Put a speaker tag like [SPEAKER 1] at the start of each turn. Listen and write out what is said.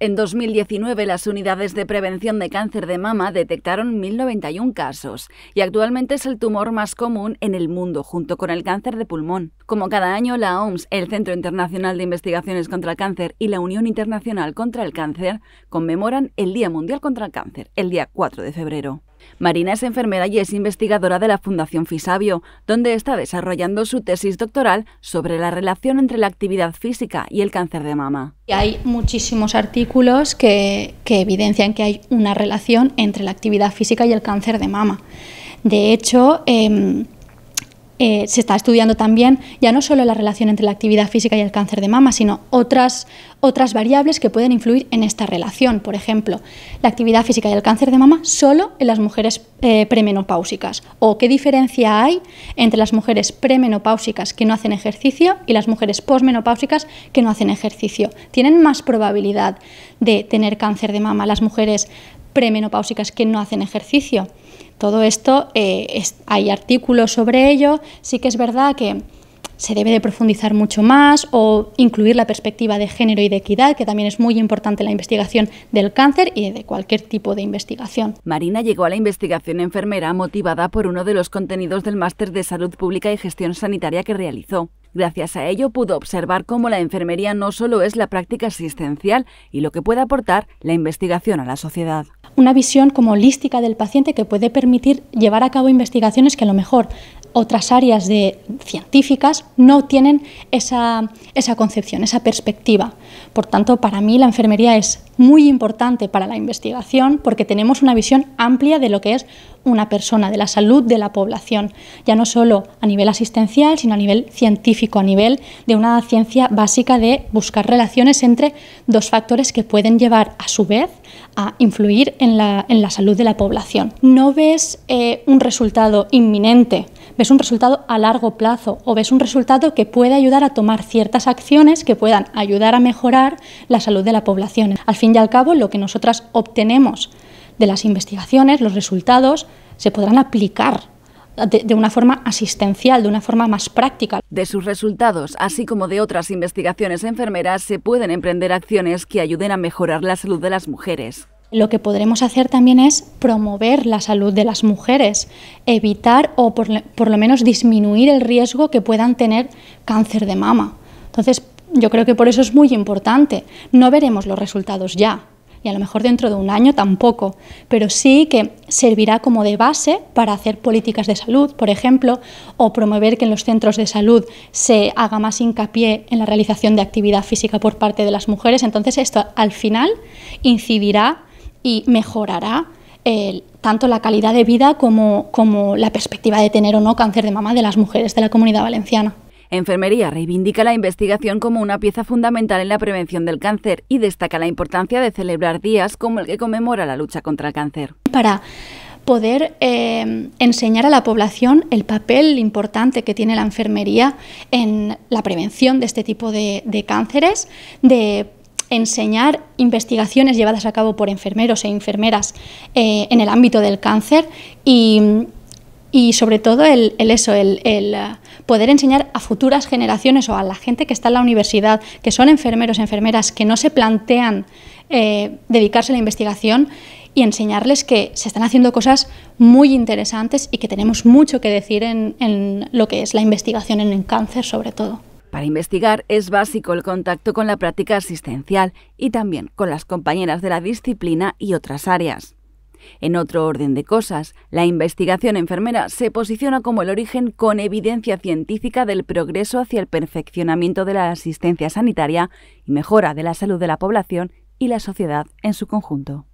[SPEAKER 1] En 2019, las unidades de prevención de cáncer de mama detectaron 1.091 casos y actualmente es el tumor más común en el mundo, junto con el cáncer de pulmón. Como cada año, la OMS, el Centro Internacional de Investigaciones contra el Cáncer y la Unión Internacional contra el Cáncer conmemoran el Día Mundial contra el Cáncer, el día 4 de febrero. Marina es enfermera y es investigadora de la Fundación Fisabio, donde está desarrollando su tesis doctoral sobre la relación entre la actividad física y el cáncer de mama. Hay muchísimos
[SPEAKER 2] artículos que, evidencian que hay una relación entre la actividad física y el cáncer de mama. De hecho, em, eh, se está estudiando también ya no solo la relación entre la actividad física y el cáncer de mama, sino otras, otras variables que pueden influir en esta relación. Por ejemplo, la actividad física y el cáncer de mama solo en las mujeres eh, premenopáusicas. O qué diferencia hay entre las mujeres premenopáusicas que no hacen ejercicio y las mujeres posmenopáusicas que no hacen ejercicio. Tienen más probabilidad de tener cáncer de mama las mujeres premenopáusicas que no hacen ejercicio. Todo esto, eh, hay artículos sobre ello, sí que es verdad que se debe de profundizar mucho más o incluir la perspectiva de género y de equidad, que también es muy importante en la investigación del cáncer y de cualquier tipo de investigación.
[SPEAKER 1] Marina llegó a la investigación enfermera motivada por uno de los contenidos del máster de salud pública y gestión sanitaria que realizó. Gracias a ello pudo observar cómo la enfermería no solo es la práctica asistencial y lo que puede aportar la investigación a la sociedad
[SPEAKER 2] una visión como holística del paciente que puede permitir llevar a cabo investigaciones que a lo mejor otras áreas de científicas no tienen esa, esa concepción, esa perspectiva. Por tanto, para mí la enfermería es muy importante para la investigación porque tenemos una visión amplia de lo que es una persona, de la salud de la población, ya no solo a nivel asistencial, sino a nivel científico, a nivel de una ciencia básica de buscar relaciones entre dos factores que pueden llevar a su vez a influir en la, salud de la población. No ves eh, un resultado inminente, ves un resultado a largo plazo o ves un resultado que puede ayudar a tomar ciertas acciones que puedan ayudar a mejorar la salud de la población. Al fin y al cabo, lo que nosotras obtenemos de las investigaciones, los resultados, se podrán aplicar de, una forma asistencial, de una forma más práctica.
[SPEAKER 1] De sus resultados, así como de otras investigaciones enfermeras, se pueden emprender acciones que ayuden a mejorar la salud de las mujeres.
[SPEAKER 2] Lo que podremos hacer también es promover la salud de las mujeres, evitar o por lo menos disminuir el riesgo que puedan tener cáncer de mama. Entonces, yo creo que por eso es muy importante. No veremos los resultados ya, y a lo mejor dentro de un año tampoco, pero sí que servirá como de base para hacer políticas de salud, por ejemplo, o promover que en los centros de salud se haga más hincapié en la realización de actividad física por parte de las mujeres. Entonces esto al final incidirá y mejorará tanto la calidad de vida como, como la perspectiva de tener o no cáncer de mama de las mujeres de la comunidad valenciana.
[SPEAKER 1] Enfermería reivindica la investigación como una pieza fundamental en la prevención del cáncer y destaca la importancia de celebrar días como el que conmemora la lucha contra el cáncer.
[SPEAKER 2] Para poder eh, enseñar a la población el papel importante que tiene la enfermería en la prevención de este tipo de, cánceres, de enseñar investigaciones llevadas a cabo por enfermeros e enfermeras eh, en el ámbito del cáncer y y sobre todo el, eso, el, eh, poder enseñar a futuras generaciones o a la gente que está en la universidad, que son enfermeros, enfermeras, que no se plantean eh, dedicarse a la investigación y enseñarles que se están haciendo cosas muy interesantes y que tenemos mucho que decir en lo que es la investigación en el cáncer
[SPEAKER 1] sobre todo. Para investigar es básico el contacto con la práctica asistencial y también con las compañeras de la disciplina y otras áreas. En otro orden de cosas, la investigación enfermera se posiciona como el origen con evidencia científica del progreso hacia el perfeccionamiento de la asistencia sanitaria y mejora de la salud de la población y la sociedad en su conjunto.